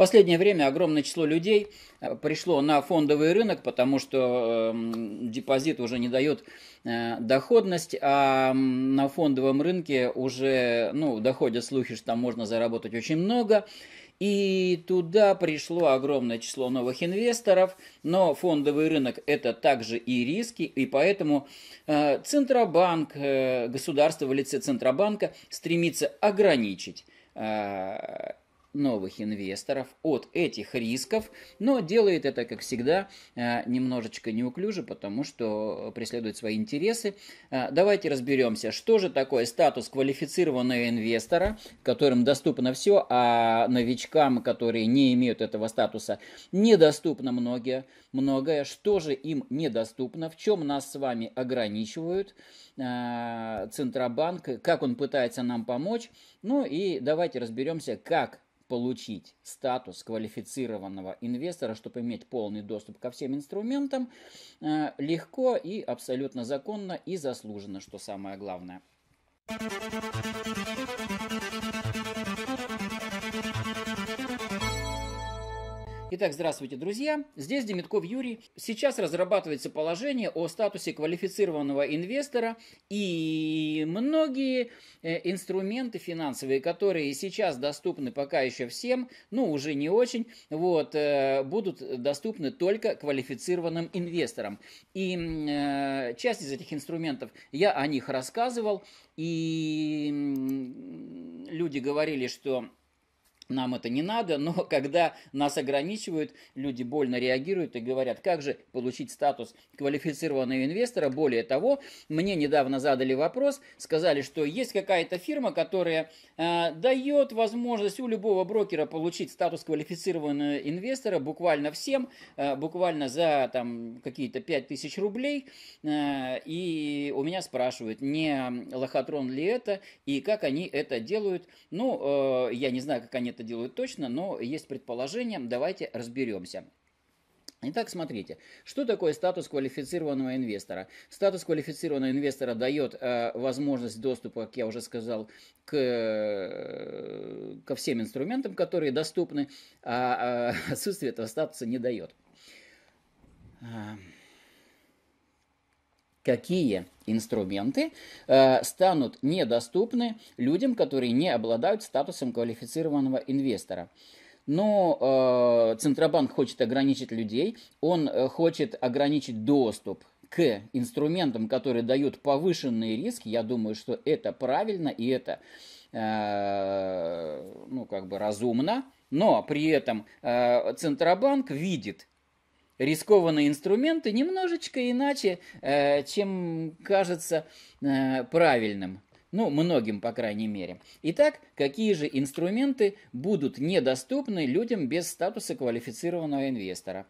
последнее время огромное число людей э, пришло на фондовый рынок, потому что эм, депозит уже не дает э, доходность, а на фондовом рынке уже ну, доходят слухи, что там можно заработать очень много. И туда пришло огромное число новых инвесторов, но фондовый рынок это также и риски, и поэтому э, Центробанк, государство в лице Центробанка стремится ограничить новых инвесторов от этих рисков, но делает это, как всегда, э, немножечко неуклюже, потому что преследует свои интересы. Э, давайте разберемся, что же такое статус квалифицированного инвестора, которым доступно все, а новичкам, которые не имеют этого статуса, недоступно многие, многое. Что же им недоступно, в чем нас с вами ограничивают, э, Центробанк, как он пытается нам помочь. Ну и давайте разберемся, как получить статус квалифицированного инвестора, чтобы иметь полный доступ ко всем инструментам, э, легко и абсолютно законно и заслуженно, что самое главное. Итак, здравствуйте, друзья. Здесь Демитков Юрий. Сейчас разрабатывается положение о статусе квалифицированного инвестора и многие э, инструменты финансовые, которые сейчас доступны пока еще всем, ну уже не очень, вот, э, будут доступны только квалифицированным инвесторам. И э, часть из этих инструментов я о них рассказывал, и люди говорили, что нам это не надо, но когда нас ограничивают, люди больно реагируют и говорят, как же получить статус квалифицированного инвестора. Более того, мне недавно задали вопрос, сказали, что есть какая-то фирма, которая э, дает возможность у любого брокера получить статус квалифицированного инвестора буквально всем, э, буквально за там какие-то 5000 рублей. Э, и у меня спрашивают, не лохотрон ли это и как они это делают. Ну, э, я не знаю, как они это это делают точно, но есть предположение, давайте разберемся. Итак, смотрите, что такое статус квалифицированного инвестора? Статус квалифицированного инвестора дает э, возможность доступа, как я уже сказал, к, э, ко всем инструментам, которые доступны, а э, отсутствие этого статуса не дает. А, какие инструменты э, станут недоступны людям, которые не обладают статусом квалифицированного инвестора. Но э, Центробанк хочет ограничить людей, он э, хочет ограничить доступ к инструментам, которые дают повышенные риски. Я думаю, что это правильно и это э, ну, как бы разумно. Но при этом э, Центробанк видит рискованные инструменты немножечко иначе, э, чем кажется э, правильным. Ну, многим, по крайней мере. Итак, какие же инструменты будут недоступны людям без статуса квалифицированного инвестора?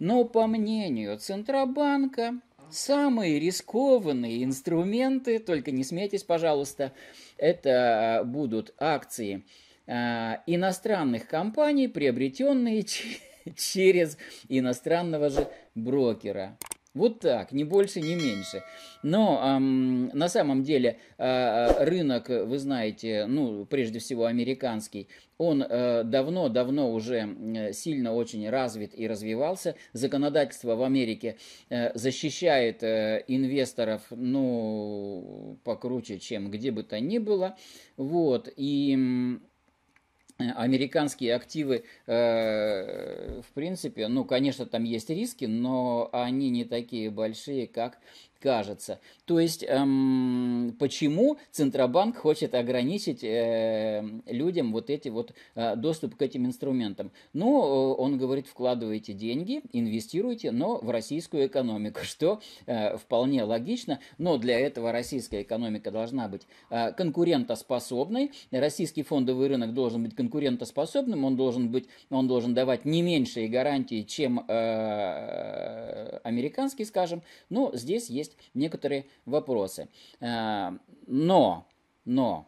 Но по мнению Центробанка, самые рискованные инструменты, только не смейтесь, пожалуйста, это э, будут акции э, иностранных компаний, приобретенные через через иностранного же брокера. Вот так, не больше, не меньше. Но эм, на самом деле э, рынок, вы знаете, ну, прежде всего американский, он э, давно-давно э, уже сильно очень развит и развивался. Законодательство в Америке э, защищает э, инвесторов, ну, покруче, чем где бы то ни было. Вот, и Э, американские активы, э, в принципе, ну, конечно, там есть риски, но они не такие большие, как кажется. То есть, эм, почему Центробанк хочет ограничить э, людям вот эти вот э, доступ к этим инструментам? Ну, э, он говорит, вкладывайте деньги, инвестируйте, но в российскую экономику, что э, вполне логично, но для этого российская экономика должна быть э, конкурентоспособной, российский фондовый рынок должен быть конкурентоспособным, он должен быть, он должен давать не меньшие гарантии, чем э, американский, скажем, но здесь есть есть некоторые вопросы. Э, но, но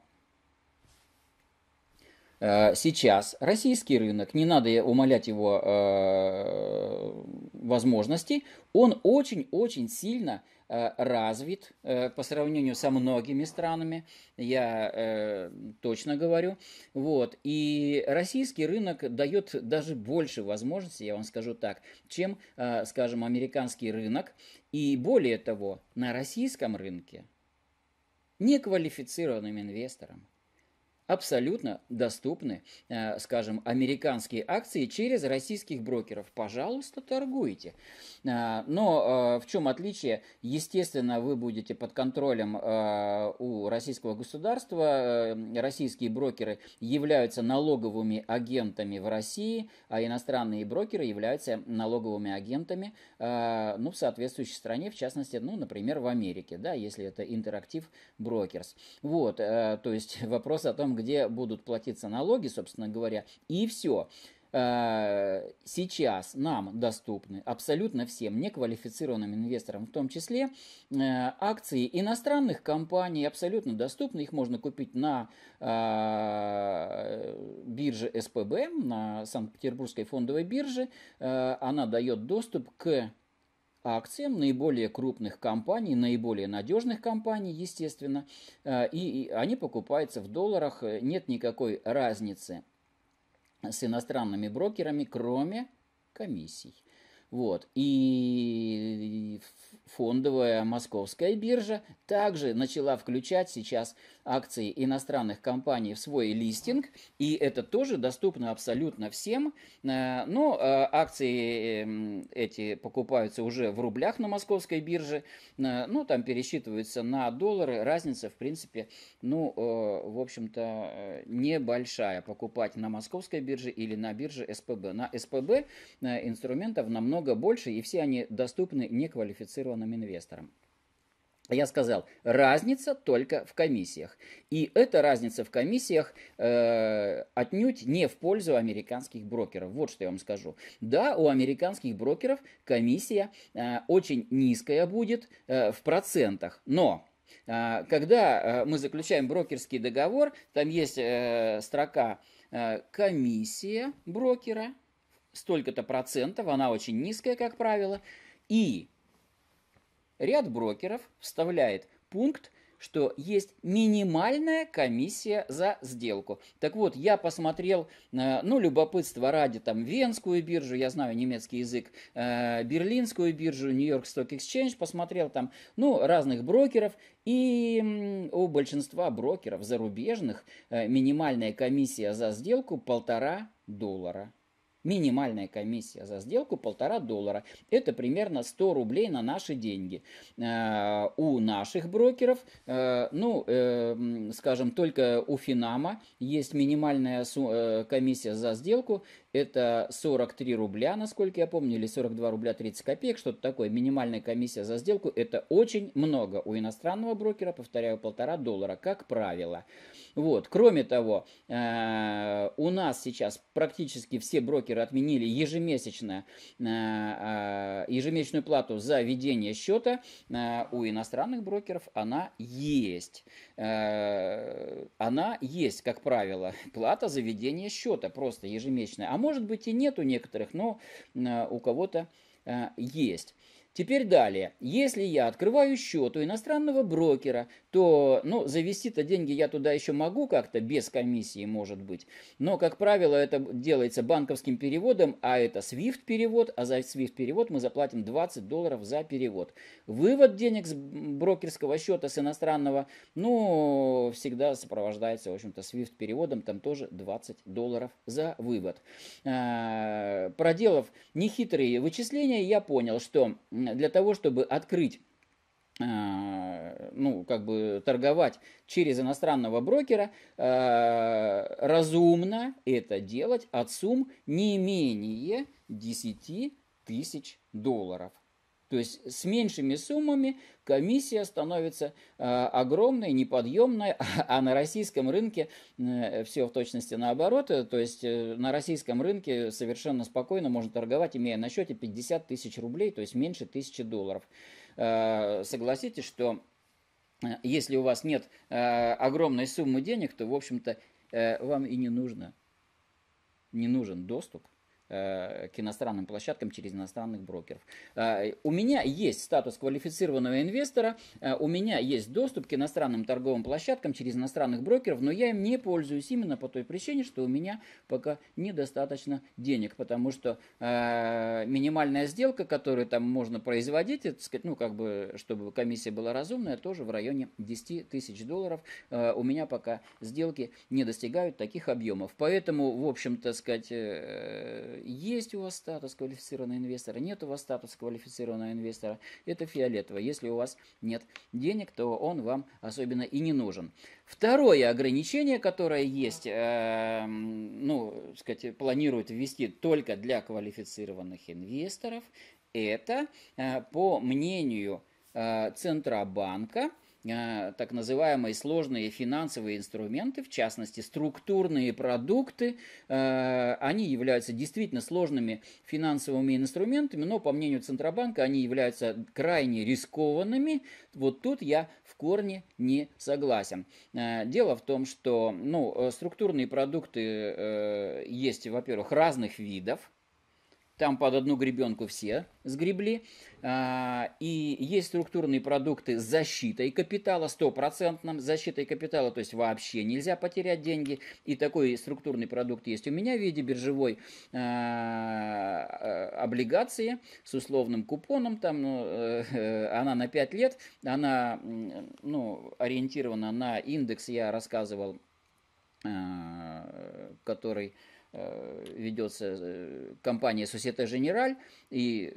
э, сейчас российский рынок, не надо умолять его э, возможности, он очень-очень сильно Э, развит э, по сравнению со многими странами, я э, точно говорю. Вот. И российский рынок дает даже больше возможностей, я вам скажу так, чем, скажем, американский рынок. И более того, на российском рынке неквалифицированным инвесторам – абсолютно доступны, э, скажем, американские акции через российских брокеров. Пожалуйста, торгуйте. Э, но э, в чем отличие? Естественно, вы будете под контролем у российского государства. Российские брокеры являются налоговыми агентами в России, а иностранные брокеры являются налоговыми агентами ну, в соответствующей стране, в частности, ну, например, в Америке, да, если это интерактив брокерс. Вот, то есть вопрос о том, где будут платиться налоги, собственно говоря, и все э, сейчас нам доступны абсолютно всем неквалифицированным инвесторам, в том числе э, акции иностранных компаний абсолютно доступны. Их можно купить на э, бирже СПБ, на Санкт-Петербургской фондовой бирже. Она дает доступ к акциям наиболее крупных компаний, наиболее надежных компаний, естественно, э, и они покупаются в долларах, э, нет никакой разницы с иностранными брокерами, кроме комиссий. Вот. И фондовая московская биржа также начала включать сейчас акции иностранных компаний в свой листинг, и это тоже доступно абсолютно всем. Э, но э, акции эм, эти покупаются уже в рублях на московской бирже, э, ну, там пересчитываются на доллары, разница, в принципе, ну, в общем-то, небольшая покупать на московской бирже или на бирже СПБ. На СПБ инструментов намного намного больше, и все они доступны неквалифицированным инвесторам. Я сказал, разница только в комиссиях. И эта разница в комиссиях э, отнюдь не в пользу американских брокеров. Вот что я вам скажу. Да, у американских брокеров комиссия э, очень низкая будет э, в процентах, но э, когда э, мы заключаем брокерский договор, там есть э, строка э, комиссия брокера столько-то процентов, она очень низкая, как правило, и ряд брокеров вставляет пункт, что есть минимальная комиссия за сделку. Так вот, я посмотрел, э, ну, любопытство ради, там, Венскую биржу, я знаю немецкий язык, э, Берлинскую биржу, Нью-Йорк Stock Exchange, посмотрел там, ну, разных брокеров, и у большинства брокеров зарубежных э, минимальная комиссия за сделку полтора доллара. Минимальная комиссия за сделку полтора доллара. Это примерно 100 рублей на наши деньги. Э, у наших брокеров, э, ну, э, скажем, только у Финама есть минимальная комиссия за сделку это 43 рубля, насколько я помню, или 42 рубля 30 копеек, что-то такое. Минимальная комиссия за сделку – это очень много у иностранного брокера, повторяю, полтора доллара, как правило. Вот. Кроме того, э, у нас сейчас практически все брокеры отменили ежемесячно, э, э, ежемесячную плату за ведение счета. У иностранных брокеров она есть. Э, она есть, как правило, плата за ведение счета, просто ежемесячная. А может быть и нет у некоторых, но э, у кого-то э, есть. Теперь далее. Если я открываю счет у иностранного брокера, то, ну, завести-то деньги я туда еще могу как-то, без комиссии, может быть. Но, как правило, это делается банковским переводом, а это SWIFT-перевод, а за SWIFT-перевод мы заплатим 20 долларов за перевод. Вывод денег с брокерского счета, с иностранного, ну, всегда сопровождается, в общем-то, SWIFT-переводом, там тоже 20 долларов за вывод. А, проделав нехитрые вычисления, я понял, что для того, чтобы открыть э, ну, как бы торговать через иностранного брокера, э, разумно это делать от сумм не менее 10 тысяч долларов. То есть с меньшими суммами комиссия становится э, огромной, неподъемной, а на российском рынке э, все в точности наоборот. Э, то есть на российском рынке совершенно спокойно можно торговать, имея на счете 50 тысяч рублей, то есть меньше тысячи долларов. Согласитесь, что если у вас нет огромной суммы денег, то, в общем-то, вам и не нужно, не нужен доступ Э, к иностранным площадкам через иностранных брокеров. Э, у меня есть статус квалифицированного инвестора, э, у меня есть доступ к иностранным торговым площадкам через иностранных брокеров, но я им не пользуюсь именно по той причине, что у меня пока недостаточно денег, потому что минимальная сделка, которую там можно производить, это, сказать, ну как бы, чтобы комиссия была разумная, тоже в районе 10 тысяч долларов. У меня пока сделки не достигают таких объемов. Поэтому, в общем-то, сказать, есть у вас статус квалифицированного инвестора, нет у вас статуса квалифицированного инвестора, это фиолетово. Если у вас нет денег, то он вам особенно и не нужен. Второе ограничение, которое есть, э, ну, сказать, планирует ввести только для квалифицированных инвесторов, это, э, по мнению э, Центробанка, а, так называемые сложные финансовые инструменты, в частности структурные продукты, а, они являются действительно сложными финансовыми инструментами, но по мнению Центробанка они являются крайне рискованными. Вот тут я в корне не согласен. А, дело в том, что ну, э, структурные продукты э, есть, во-первых, разных видов, там под одну гребенку все сгребли. А, и есть структурные продукты с защитой капитала, стопроцентным защитой капитала, то есть вообще нельзя потерять деньги. И такой структурный продукт есть у меня в виде биржевой а, а, облигации с условным купоном, там ну, э, она на 5 лет, она ну, ориентирована на индекс, я рассказывал, который Э, ведется э, компания Societe Generale, и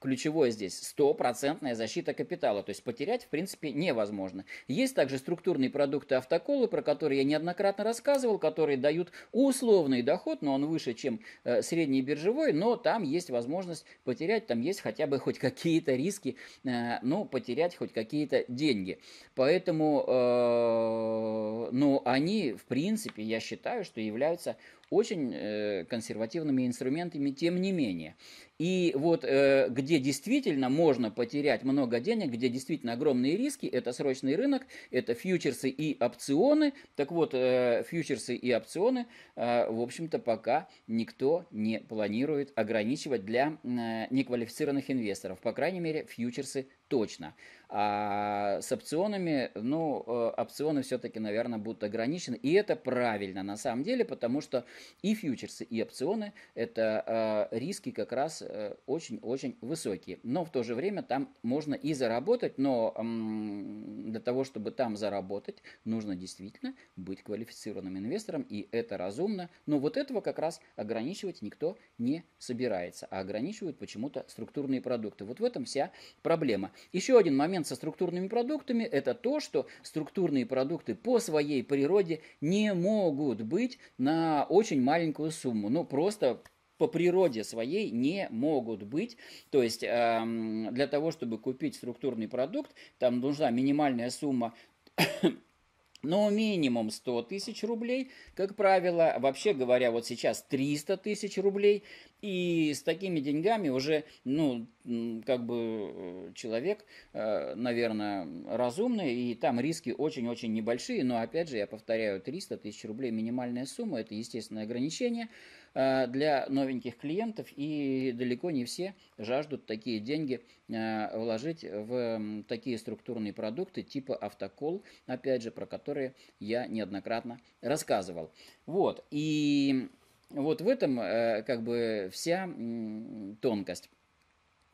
ключевое здесь стопроцентная защита капитала, то есть потерять в принципе невозможно. Есть также структурные продукты автоколы, про которые я неоднократно рассказывал, которые дают условный доход, но он выше, чем э, средний биржевой, но там есть возможность потерять, там есть хотя бы хоть какие-то риски, э, ну, потерять хоть какие-то деньги. Поэтому, э, ну, они, в принципе, я считаю, что являются очень э, консервативными инструментами, тем не менее. И вот э, где действительно можно потерять много денег, где действительно огромные риски, это срочный рынок, это фьючерсы и опционы. Так вот, э, фьючерсы и опционы, в общем-то, пока никто не планирует ограничивать для неквалифицированных инвесторов. По крайней мере, фьючерсы точно. А с опционами, ну, э, опционы все-таки, наверное, будут ограничены. И это правильно на самом деле, потому что и фьючерсы, и опционы – это а, риски как раз э, очень-очень высокие. Но в то же время там можно и заработать, но для того, чтобы там заработать, нужно действительно быть квалифицированным инвестором, и это разумно. Но вот этого как раз ограничивать никто не собирается, а ограничивают почему-то структурные продукты. Вот в этом вся проблема. Еще один момент момент со структурными продуктами – это то, что структурные продукты по своей природе не могут быть на очень маленькую сумму. Ну, просто по природе своей не могут быть. То есть эм, для того, чтобы купить структурный продукт, там нужна минимальная сумма но минимум 100 тысяч рублей, как правило, вообще говоря, вот сейчас 300 тысяч рублей, и с такими деньгами уже, ну, как бы э, человек, э, наверное, разумный, и там риски очень-очень небольшие, но опять же, я повторяю, 300 тысяч рублей минимальная сумма, это естественное ограничение, а, для новеньких клиентов, и далеко не все жаждут такие деньги а, вложить в такие структурные продукты типа автокол, опять же, про которые я неоднократно рассказывал. Вот, и вот в этом э, как бы вся тонкость.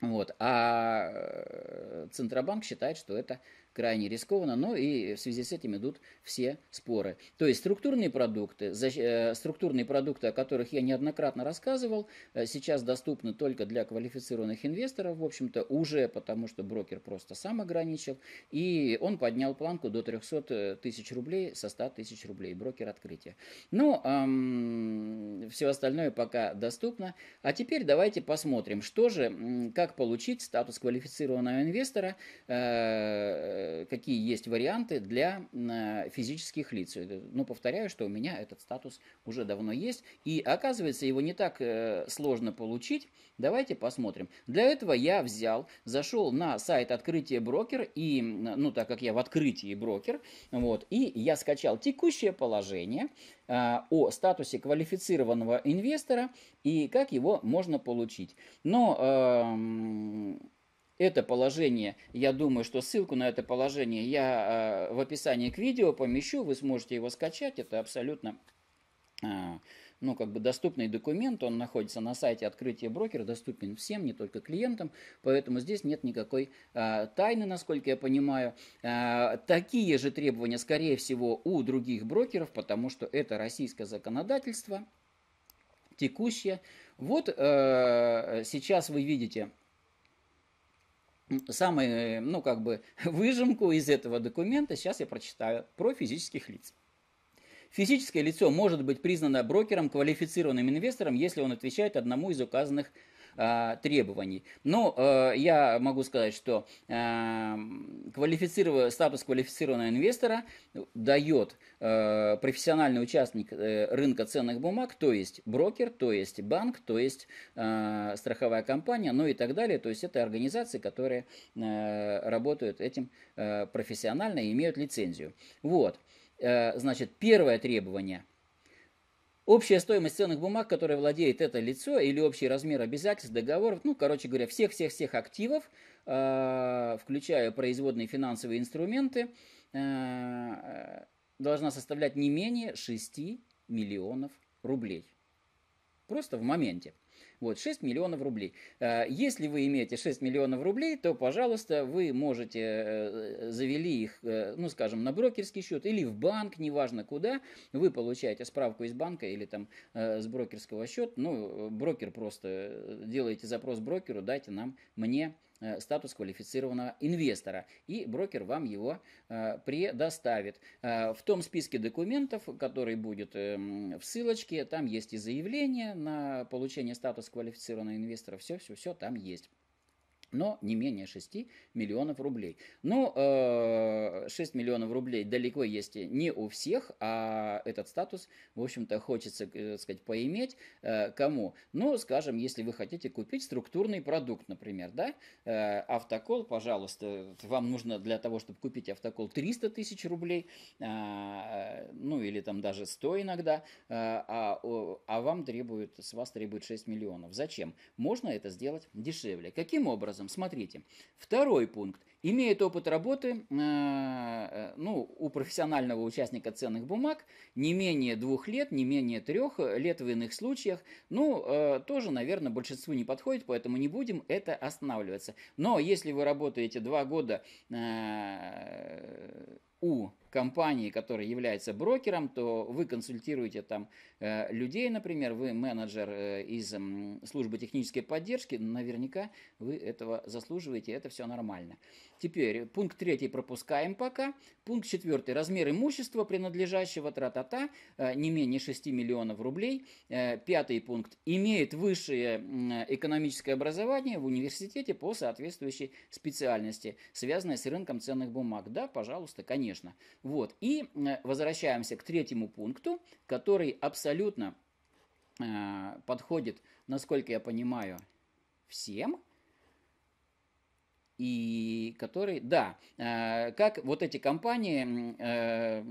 Вот. А э, Центробанк считает, что это крайне рискованно, но и в связи с этим идут все споры. То есть структурные продукты, э, структурные продукты, о которых я неоднократно рассказывал, э, сейчас доступны только для квалифицированных инвесторов, в общем-то, уже потому что брокер просто сам ограничил, и он поднял планку до 300 э, тысяч рублей со 100 тысяч рублей, брокер открытия. Ну, эм, все остальное пока доступно. А теперь давайте посмотрим, что же, как получить статус квалифицированного инвестора, э, Э, какие есть варианты для э, физических лиц. Э, ну, повторяю, что у меня этот статус уже давно есть, и оказывается, его не так сложно получить. Давайте посмотрим. Для этого я взял, зашел на сайт открытия брокер, и, ну, так как я в открытии брокер, вот, и я скачал текущее положение, о статусе квалифицированного инвестора и как его можно получить. Но эм, это положение. Я думаю, что ссылку на это положение я э, в описании к видео помещу, вы сможете его скачать, это абсолютно э, ну, как бы доступный документ, он находится на сайте открытия брокера, доступен всем, не только клиентам, поэтому здесь нет никакой э, тайны, насколько я понимаю. Э, такие же требования, скорее всего, у других брокеров, потому что это российское законодательство, текущее. Вот э, сейчас вы видите самую, ну, как бы, выжимку из этого документа сейчас я прочитаю про физических лиц. Физическое лицо может быть признано брокером, квалифицированным инвестором, если он отвечает одному из указанных э, требований. Но э, я могу сказать, что э, квалифициров... статус квалифицированного инвестора дает э, профессиональный участник э, рынка ценных бумаг, то есть брокер, то есть банк, то есть э, страховая компания, ну и так далее. То есть это организации, которые э, работают этим э, профессионально и имеют лицензию. Вот. Э, значит, первое требование – Общая стоимость ценных бумаг, которые владеет это лицо, или общий размер обязательств, договоров, ну, короче говоря, всех-всех-всех активов, а, включая производные финансовые инструменты, а, должна составлять не менее 6 миллионов рублей. Просто в моменте. Вот, 6 миллионов рублей. Э, если вы имеете 6 миллионов рублей, то, пожалуйста, вы можете, э, э, завели их, ну, скажем, на брокерский счет или в банк, неважно куда, вы получаете справку из банка или там с брокерского счета, ну, брокер просто, делаете запрос брокеру, дайте нам, мне статус квалифицированного инвестора, и брокер вам его э, предоставит. Э, в том списке документов, который будет э, в ссылочке, там есть и заявление на получение статуса статус квалифицированного инвестора, все-все-все там есть но не менее 6 миллионов рублей. Ну, 6 э, миллионов рублей далеко есть не у всех, а этот статус, в общем-то, хочется, так э, сказать, поиметь э, кому. Ну, скажем, если вы хотите купить структурный продукт, например, да, автокол, пожалуйста, вам нужно для того, чтобы купить автокол 300 тысяч рублей, ну, или там даже 100 иногда, а, а вам требует, с вас требует 6 миллионов. Зачем? Можно это сделать дешевле. Каким образом? образом. Смотрите, второй пункт. Имеет опыт работы э, ну, у профессионального участника ценных бумаг не менее двух лет, не менее трех лет в иных случаях. Ну, э, тоже, наверное, большинству не подходит, поэтому не будем это останавливаться. Но если вы работаете два года э, у компании, которая является брокером, то вы консультируете там э, людей, например, вы менеджер э, из службы технической поддержки, наверняка вы этого заслуживаете, это все нормально. Теперь пункт третий пропускаем пока. Пункт четвертый. Размер имущества, принадлежащего тра та э, не менее 6 миллионов рублей. Пятый пункт. Имеет высшее экономическое образование в университете по соответствующей специальности, связанной с рынком ценных бумаг. Да, пожалуйста, конечно. Вот. И возвращаемся к третьему пункту, который абсолютно э, подходит, насколько я понимаю, всем. И который, да, э, как вот эти компании э,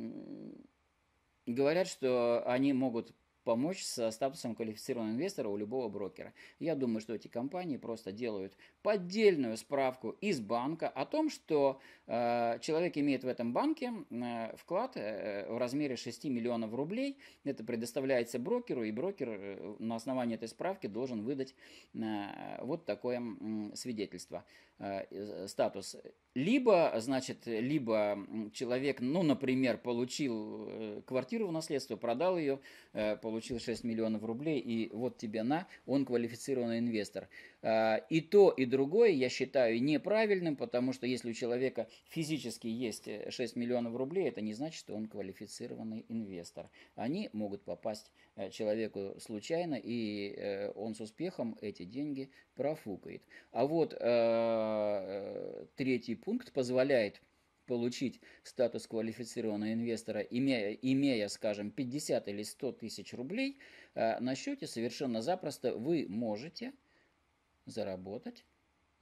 говорят, что они могут помочь со статусом квалифицированного инвестора у любого брокера. Я думаю, что эти компании просто делают поддельную справку из банка о том, что э, человек имеет в этом банке э, вклад э, в размере 6 миллионов рублей. Это предоставляется брокеру, и брокер э, на основании этой справки должен выдать э, вот такое э, свидетельство, э, э статус либо, значит, либо человек, ну, например, получил э, квартиру в наследство, продал ее, э, получил 6 миллионов рублей, и вот тебе на, он квалифицированный инвестор. А, и то, и другое я считаю неправильным, потому что если у человека физически есть 6 э, миллионов рублей, это не значит, что он квалифицированный инвестор. Они могут попасть э, человеку случайно, и э, он с успехом эти деньги профукает. А вот третий пункт позволяет получить статус квалифицированного инвестора, имея, имея скажем, 50 или 100 тысяч рублей на счете, совершенно запросто вы можете – заработать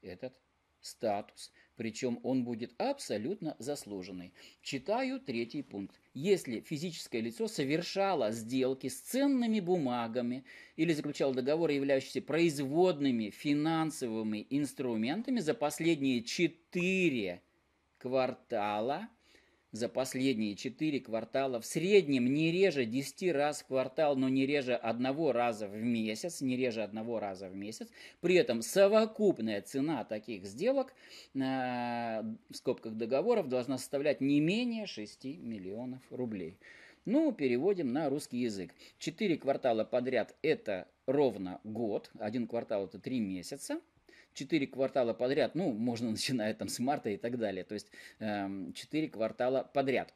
этот статус, причем он будет абсолютно заслуженный. Читаю третий пункт. Если физическое лицо совершало сделки с ценными бумагами или заключало договоры, являющиеся производными финансовыми инструментами за последние четыре квартала – за последние четыре квартала в среднем не реже 10 раз в квартал, но не реже одного раза в месяц, не реже одного раза в месяц. При этом совокупная цена таких сделок, э, в скобках договоров, должна составлять не менее 6 миллионов рублей. Ну, переводим на русский язык. Четыре квартала подряд – это ровно год, один квартал – это три месяца – четыре квартала подряд, ну, можно начиная там с марта и так далее, то есть эм, четыре квартала подряд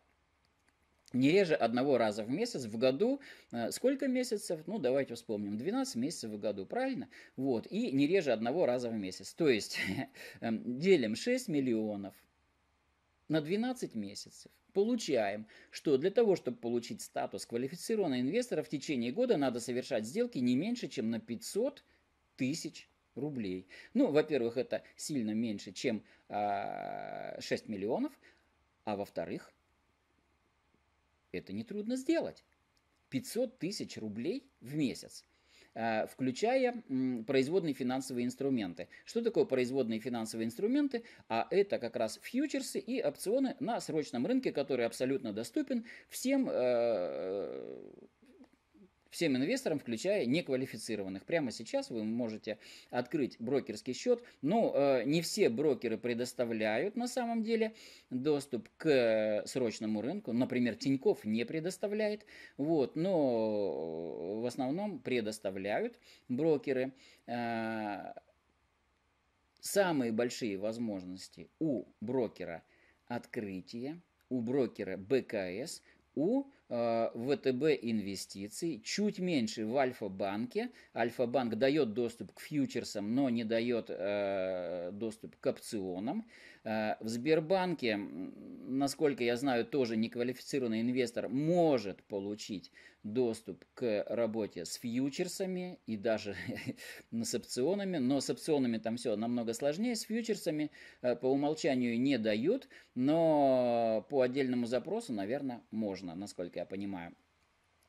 не реже одного раза в месяц в году. Э, сколько месяцев? Ну, давайте вспомним. 12 месяцев в году, правильно? Вот. И не реже одного раза в месяц. То есть эм, делим 6 миллионов на 12 месяцев. Получаем, что для того, чтобы получить статус квалифицированного инвестора в течение года надо совершать сделки не меньше, чем на 500 тысяч рублей. Ну, во-первых, это сильно меньше, чем э, а, 6 миллионов, а во-вторых, это нетрудно сделать. 500 тысяч рублей в месяц а, включая производные финансовые инструменты. Что такое производные финансовые инструменты? А это как раз фьючерсы и опционы на срочном рынке, который абсолютно доступен всем а, всем инвесторам, включая неквалифицированных. Прямо сейчас вы можете открыть брокерский счет. но э, не все брокеры предоставляют на самом деле доступ к срочному рынку. Например, Тиньков не предоставляет. Вот, но в основном предоставляют брокеры. Э, самые большие возможности у брокера открытия, у брокера БКС, у в э, ВТБ инвестиций, чуть меньше в Альфа-банке. Альфа-банк дает доступ к фьючерсам, но не дает э, доступ к опционам. Э, в Сбербанке, насколько я знаю, тоже неквалифицированный инвестор может получить доступ к работе с фьючерсами и даже с опционами, но с опционами там все намного сложнее, с фьючерсами э, по умолчанию не дают, но по отдельному запросу, наверное, можно, насколько я понимаю.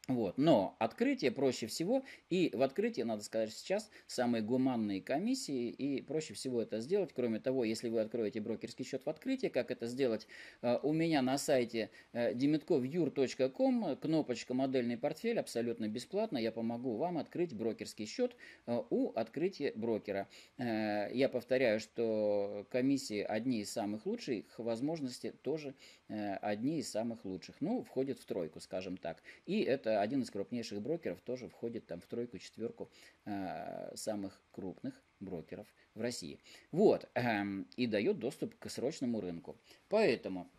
Вот. Но открытие проще всего, и в открытии, надо сказать, сейчас самые гуманные комиссии, и проще всего это сделать. Кроме того, если вы откроете брокерский счет в открытии, как это сделать, э, у меня на сайте э, demetkovyur.com кнопочка «Модельный портфель» абсолютно бесплатно. Я помогу вам открыть брокерский счет э, у открытия брокера. Я повторяю, что комиссии одни из самых лучших, возможности тоже одни из самых лучших. Ну, входят в тройку, скажем так. И это Э, один из крупнейших брокеров, тоже входит там в тройку-четверку э, самых крупных брокеров в России. Вот, эм, и дает доступ к срочному рынку. Поэтому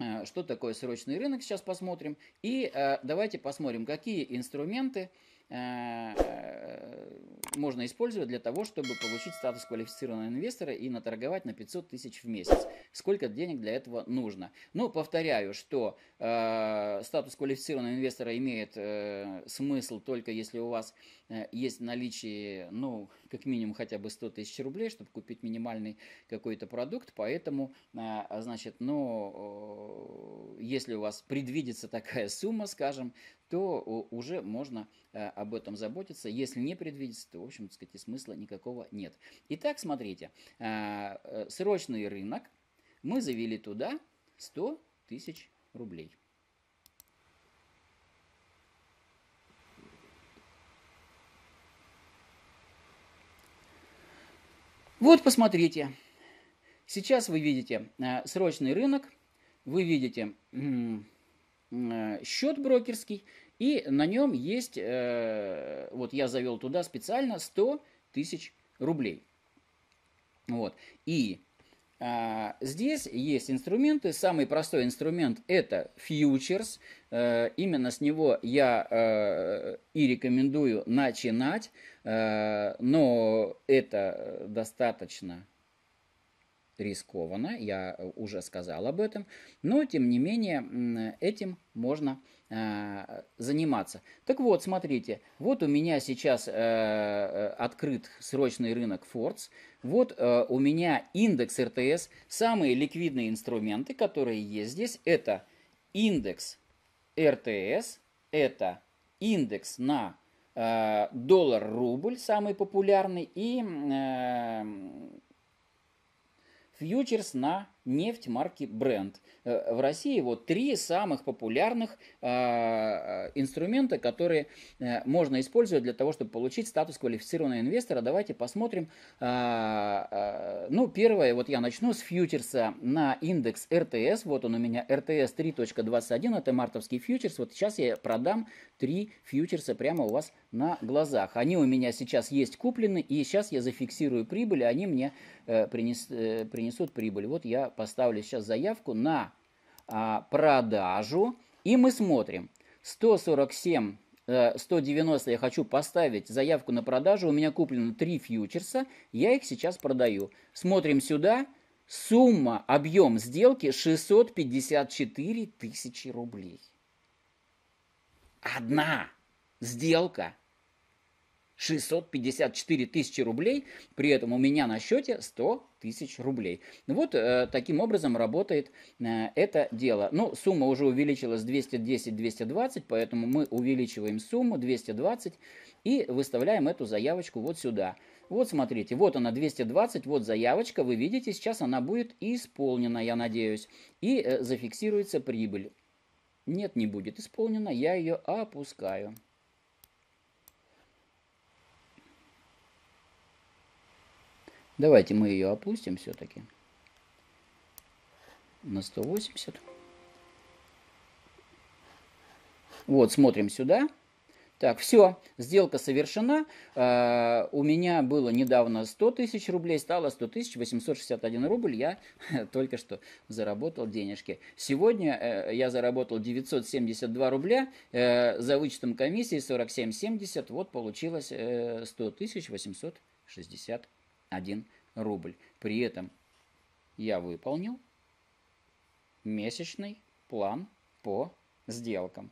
э, что такое срочный рынок, сейчас посмотрим. И э, давайте посмотрим, какие инструменты э, можно использовать для того, чтобы получить статус квалифицированного инвестора и наторговать на 500 тысяч в месяц. Сколько денег для этого нужно? Но повторяю, что э, статус квалифицированного инвестора имеет э, смысл только если у вас э, есть наличие, ну, как минимум хотя бы 100 тысяч рублей, чтобы купить минимальный какой-то продукт, поэтому, а, значит, ну, если у вас предвидится такая сумма, скажем, то уже можно а, об этом заботиться. Если не предвидится, то, в общем, так сказать, и смысла никакого нет. Итак, смотрите, а, э, срочный рынок мы завели туда 100 тысяч рублей. Вот, посмотрите. Сейчас вы видите э, срочный рынок, вы видите э, счет брокерский, и на нем есть, э, вот я завел туда специально 100 тысяч рублей. Вот. И а, здесь есть инструменты. Самый простой инструмент это фьючерс. Э, именно с него я э, и рекомендую начинать, э, но это достаточно рискованно, я уже сказал об этом, но тем не менее этим можно а, заниматься. Так вот, смотрите, вот у меня сейчас э, э, открыт срочный рынок Фордс, вот э, у меня индекс РТС, самые ликвидные инструменты, которые есть здесь, это индекс РТС, это индекс на э, доллар-рубль, самый популярный, и э, фьючерс на нефть марки Brent. Э, в России вот три самых популярных а, э, инструмента, которые э, можно использовать для того, чтобы получить статус квалифицированного инвестора. Давайте посмотрим. А, а, ну, первое, вот я начну с фьючерса на индекс РТС. Вот он у меня РТС 3.21, это мартовский фьючерс. Вот сейчас я продам три фьючерса прямо у вас на глазах. Они у меня сейчас есть куплены, и сейчас я зафиксирую прибыль, и они мне принес, принесут прибыль. Вот я поставлю сейчас заявку на а, продажу. И мы смотрим. 147, 190 э, я хочу поставить заявку на продажу. У меня куплено 3 фьючерса. Я их сейчас продаю. Смотрим сюда. Сумма, объем сделки 654 тысячи рублей. Одна сделка 654 тысячи рублей, при этом у меня на счете 100 тысяч рублей. Ну вот э, таким образом работает э, это дело. Ну, сумма уже увеличилась 210-220, поэтому мы увеличиваем сумму 220 и выставляем эту заявочку вот сюда. Вот смотрите, вот она 220, вот заявочка, вы видите, сейчас она будет исполнена, я надеюсь, и э, зафиксируется прибыль. Нет, не будет исполнена, я ее опускаю. Давайте мы ее опустим все-таки на 180. Вот, смотрим сюда. Так, все, сделка совершена. А, у меня было недавно 100 тысяч рублей, стало 100 тысяч 861 рубль. Я только что заработал денежки. Сегодня э, я заработал 972 рубля. Э, за вычетом комиссии 47,70. Вот получилось э, 100 тысяч 860 1 рубль. При этом я выполнил месячный план по сделкам.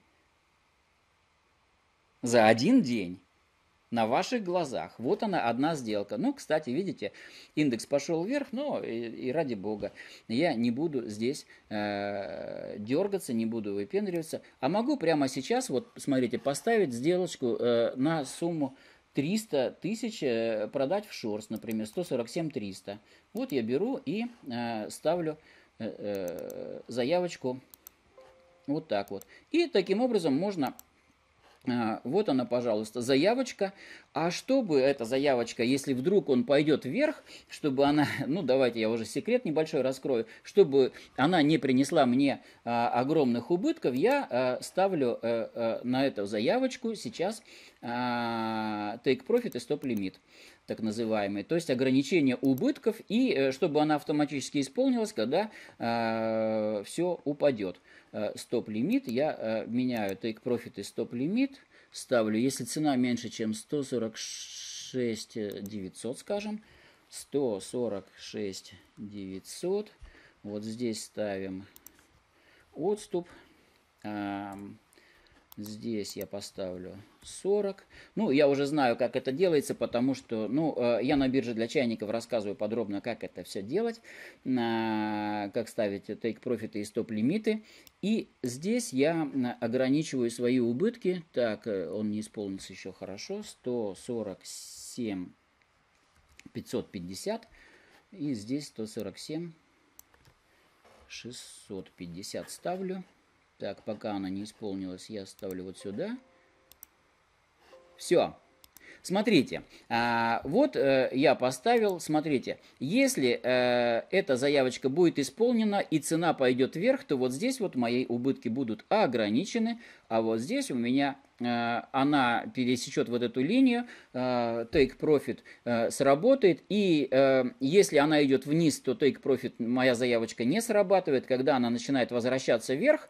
За один день на ваших глазах. Вот она, одна сделка. Ну, кстати, видите, индекс пошел вверх, но и, и ради бога. Я не буду здесь э, дергаться, не буду выпендриваться. А могу прямо сейчас, вот, смотрите, поставить сделочку э, на сумму 300 тысяч э, продать в шорс, например, 147 300. Вот я беру и э, ставлю э, э, заявочку вот так вот. И таким образом можно а, вот она, пожалуйста, заявочка. А чтобы эта заявочка, если вдруг он пойдет вверх, чтобы она, ну давайте я уже секрет небольшой раскрою, чтобы она не принесла мне а, огромных убытков, я а, ставлю а, на эту заявочку сейчас а, take profit и stop limit, так называемые, то есть ограничение убытков, и э, чтобы она автоматически исполнилась, когда э, а, все упадет. Э, стоп-лимит, я э, меняю take-profit и стоп-лимит, ставлю, если цена меньше, чем 146 900, скажем, 146 900, вот здесь ставим отступ, эм, Здесь я поставлю 40. Ну, я уже знаю, как это делается, потому что, ну, э, я на бирже для чайников рассказываю подробно, как это все делать, э, как ставить take профиты и стоп-лимиты. И здесь я э, ограничиваю свои убытки. Так, он не исполнится еще хорошо. 147 550. И здесь 147 650 ставлю. Так, пока она не исполнилась, я ставлю вот сюда. Все. Смотрите, а, вот э, я поставил, смотрите, если э, эта заявочка будет исполнена и цена пойдет вверх, то вот здесь вот мои убытки будут ограничены, а вот здесь у меня э, она пересечет вот эту линию, э, take profit э, сработает, и если она идет вниз, то take profit моя заявочка не срабатывает, когда она начинает возвращаться вверх,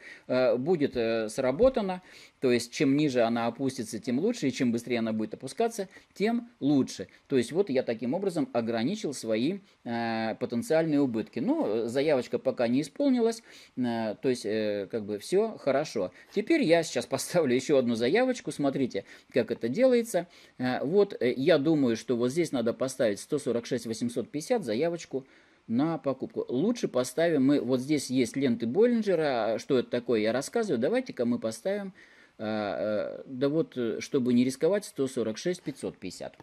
будет сработана, то есть чем ниже она опустится, тем лучше, и чем быстрее она будет опускаться, тем лучше. То есть вот я таким образом ограничил свои потенциальные убытки. Но заявочка пока не исполнилась, то есть как бы все хорошо. Теперь я сейчас поставлю еще одну заявочку, смотрите, как это делается. Э, вот э, я думаю, что вот здесь надо поставить 146 850 заявочку на покупку. Лучше поставим мы, вот здесь есть ленты Боллинджера, что это такое, я рассказываю. Давайте-ка мы поставим, э, да вот, чтобы не рисковать, 146 550.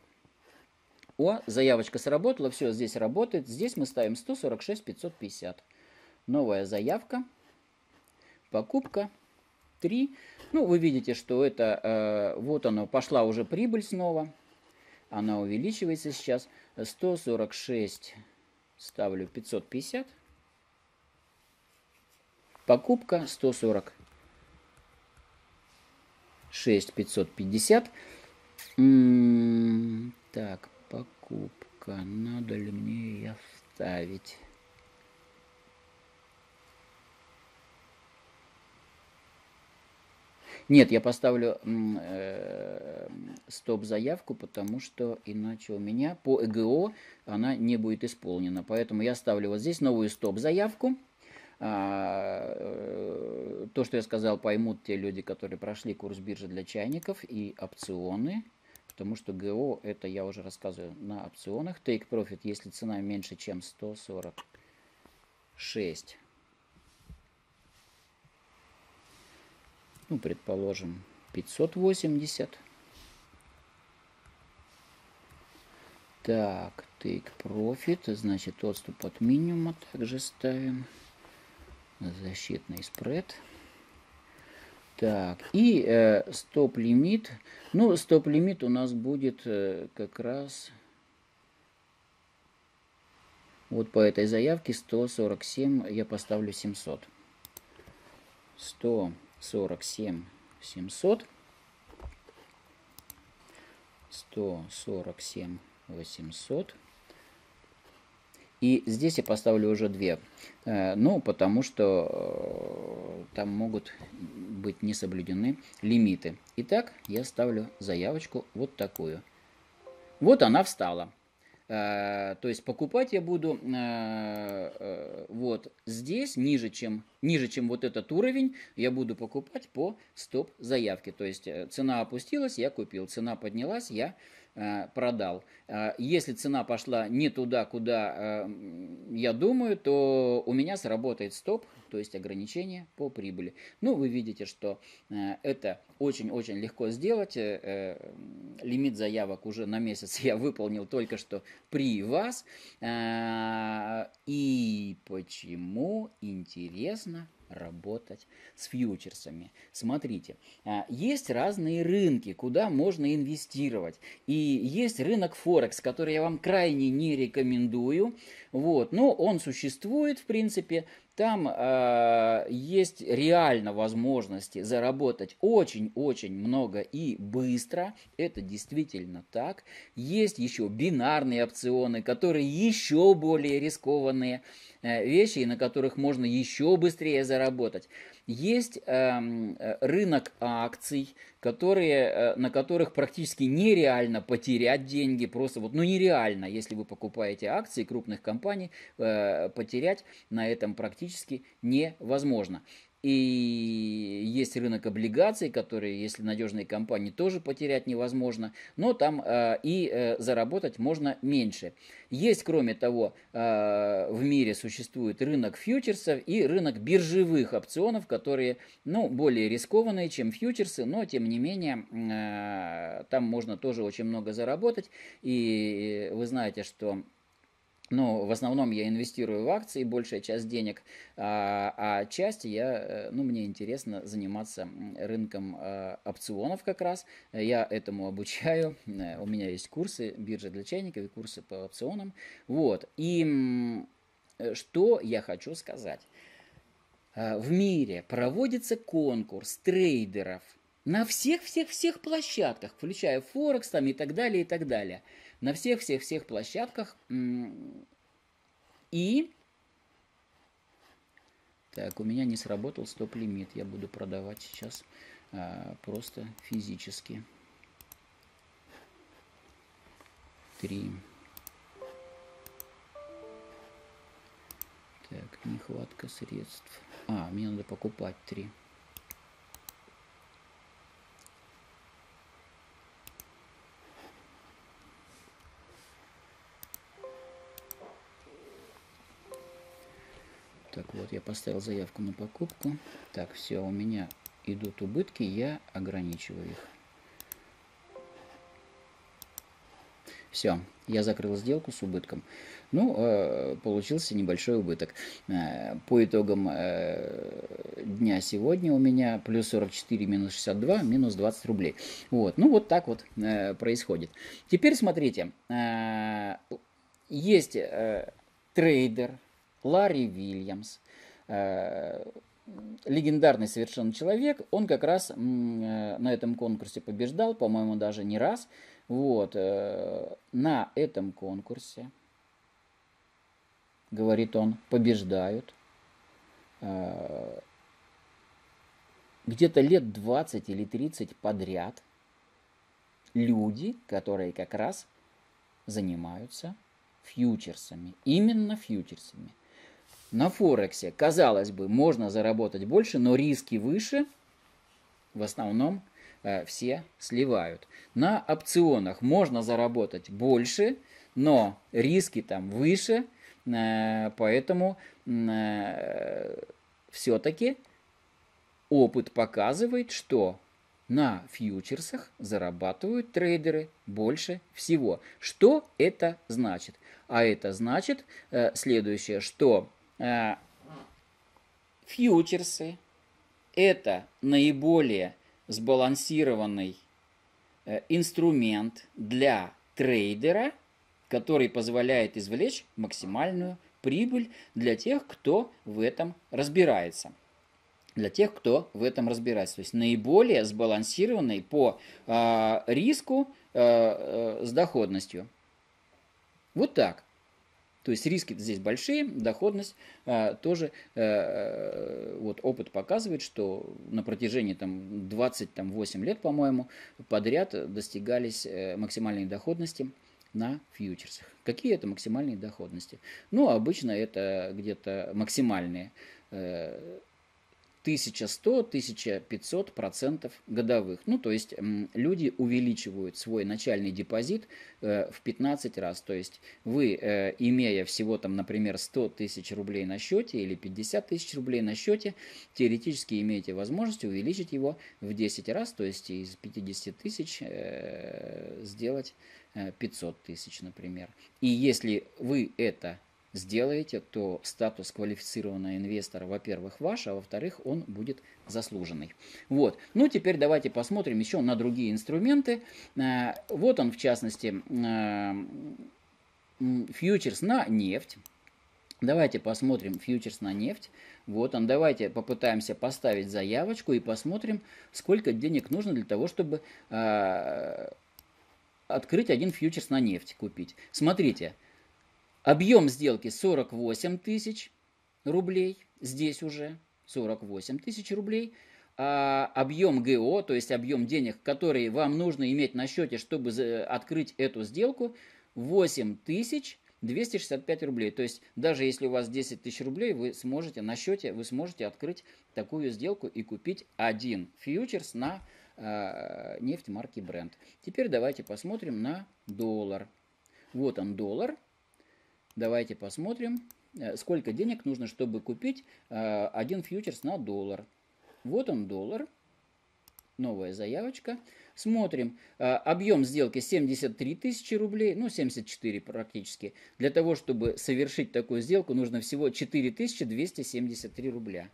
О, заявочка сработала, все, здесь работает. Здесь мы ставим 146 550. Новая заявка, покупка. 3. Ну, вы видите, что это, э, вот она, пошла уже прибыль снова. Она увеличивается сейчас. 146 ставлю 550. Покупка 140. 6 550. М -м так, покупка. Надо ли мне ее вставить? Нет, я поставлю э, стоп-заявку, потому что иначе у меня по ЭГО она не будет исполнена. Поэтому я ставлю вот здесь новую стоп-заявку. А, э, то, что я сказал, поймут те люди, которые прошли курс биржи для чайников и опционы потому что ГО, это я уже рассказываю, на опционах. Take profit, если цена меньше, чем 146 ну, предположим, 580. Так, take profit, значит, отступ от минимума также ставим. Защитный спред. Так, и э, стоп-лимит. Ну, стоп-лимит у нас будет э, как раз вот по этой заявке 147 я поставлю 700. 100. 47 700, 147 800. И здесь я поставлю уже две. Э, ну, потому что э, там могут быть не соблюдены лимиты. Итак, я ставлю заявочку вот такую. Вот она встала. Э, то есть покупать я буду э, э, вот здесь, ниже чем, ниже, чем вот этот уровень, я буду покупать по стоп-заявке. То есть цена опустилась, я купил, цена поднялась, я Э, продал. Э, если цена пошла не туда, куда э, я думаю, то у меня сработает стоп, то есть ограничение по прибыли. Ну, вы видите, что это очень-очень легко сделать. Лимит заявок уже на месяц я выполнил только что при вас. И почему? Интересно работать с фьючерсами. Смотрите, а, есть разные рынки, куда можно инвестировать. И есть рынок Форекс, который я вам крайне не рекомендую. Вот, но он существует, в принципе, там э, есть реально возможности заработать очень-очень много и быстро. Это действительно так. Есть еще бинарные опционы, которые еще более рискованные э, вещи, на которых можно еще быстрее заработать. Есть эм, э, рынок акций, которые, э, на которых практически нереально потерять деньги, просто вот, ну нереально, если вы покупаете акции крупных компаний, э, потерять на этом практически невозможно. И есть рынок облигаций, которые, если надежные компании, тоже потерять невозможно, но там э, и э, заработать можно меньше. Есть, кроме того, э, в мире существует рынок фьючерсов и рынок биржевых опционов, которые ну, более рискованные, чем фьючерсы, но тем не менее э, там можно тоже очень много заработать. И вы знаете, что ну, в основном я инвестирую в акции, большая часть денег, а, а часть я, э, ну, мне интересно заниматься рынком э, опционов как раз. Я этому обучаю, э, у меня есть курсы биржи для чайников и курсы по опционам. Вот, и что я хочу сказать. В мире проводится конкурс трейдеров на всех-всех-всех площадках, включая Форекс там и так далее, и так далее – на всех-всех-всех площадках. И... Так, у меня не сработал стоп-лимит. Я буду продавать сейчас а, просто физически. Три. Так, нехватка средств. А, мне надо покупать три. я поставил заявку на покупку. Так, все, у меня идут убытки, я ограничиваю их. Все, я закрыл сделку с убытком. Ну, э, получился небольшой убыток. Э, по итогам э, дня сегодня у меня плюс 44, минус 62, минус 20 рублей. Вот, ну вот так вот э, происходит. Теперь смотрите, э, есть э, трейдер Ларри Вильямс, Э, легендарный совершенно человек, он как раз э, на этом конкурсе побеждал, по-моему, даже не раз. Вот, э, на этом конкурсе, говорит он, побеждают где-то лет 20 или 30 подряд люди, которые как раз занимаются фьючерсами, именно фьючерсами – на Форексе, казалось бы, можно заработать больше, но риски выше, в основном э, все сливают. На опционах можно заработать больше, но риски там выше, э, поэтому э, все-таки опыт показывает, что на фьючерсах зарабатывают трейдеры больше всего. Что это значит? А это значит э, следующее, что а, фьючерсы – это наиболее сбалансированный э, инструмент для трейдера, который позволяет извлечь максимальную прибыль для тех, кто в этом разбирается. Для тех, кто в этом разбирается. То есть наиболее сбалансированный по э, риску э, э, с доходностью. Вот так. То есть риски здесь большие, доходность а, тоже, а, вот опыт показывает, что на протяжении там 28 лет, по-моему, подряд достигались э, максимальные доходности на фьючерсах. Какие это максимальные доходности? Ну, обычно это где-то максимальные э, 1100-1500% годовых. Ну, то есть люди увеличивают свой начальный депозит э, в 15 раз. То есть вы, э, имея всего там, например, 100 тысяч рублей на счете или 50 тысяч рублей на счете, теоретически имеете возможность увеличить его в 10 раз, то есть из 50 тысяч э, сделать 500 тысяч, например. И если вы это сделаете, то статус квалифицированного инвестора, во-первых, ваш, а во-вторых, он будет заслуженный. Вот. Ну, теперь давайте посмотрим еще на другие инструменты. Э, вот он, в частности, э, фьючерс на нефть. Давайте посмотрим фьючерс на нефть. Вот он, давайте попытаемся поставить заявочку и посмотрим, сколько денег нужно для того, чтобы э, открыть один фьючерс на нефть, купить. Смотрите, Объем сделки 48 тысяч рублей, здесь уже 48 тысяч рублей. А объем ГО, то есть объем денег, которые вам нужно иметь на счете, чтобы открыть эту сделку, 8 тысяч 265 рублей. То есть даже если у вас 10 тысяч рублей, вы сможете на счете, вы сможете открыть такую сделку и купить один фьючерс на э, нефть марки Brent. Теперь давайте посмотрим на доллар. Вот он доллар. Давайте посмотрим, э, сколько денег нужно, чтобы купить э, один фьючерс на доллар. Вот он доллар. Новая заявочка. Смотрим. Э, объем сделки 73 тысячи рублей, ну 74 практически. Для того, чтобы совершить такую сделку, нужно всего 4273 рубля.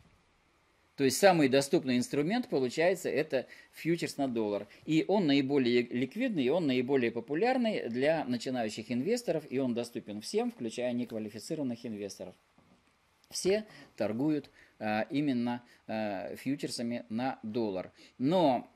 То есть самый доступный инструмент, получается, это фьючерс на доллар. И он наиболее ликвидный, и он наиболее популярный для начинающих инвесторов, и он доступен всем, включая неквалифицированных инвесторов. Все торгуют а, именно а, фьючерсами на доллар. Но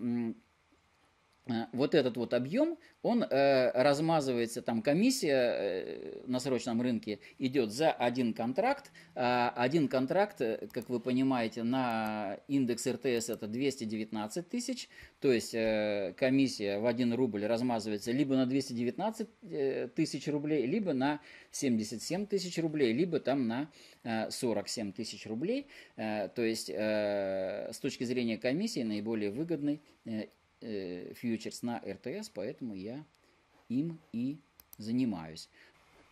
Э, вот этот вот объем, он э, размазывается, там комиссия э, на срочном рынке идет за один контракт. Э, один контракт, э, как вы понимаете, на индекс РТС это 219 тысяч, то есть э, комиссия в 1 рубль размазывается либо на 219 э, тысяч рублей, либо на 77 тысяч рублей, либо там на э, 47 тысяч рублей. Э, то есть э, с точки зрения комиссии наиболее выгодный э, э, фьючерс на РТС, поэтому я им и занимаюсь.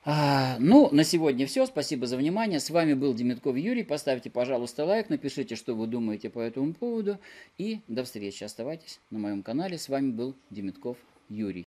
А, ну, на сегодня все. Спасибо за внимание. С вами был Демитков Юрий. Поставьте, пожалуйста, лайк, напишите, что вы думаете по этому поводу. И до встречи. Оставайтесь на моем канале. С вами был Демитков Юрий.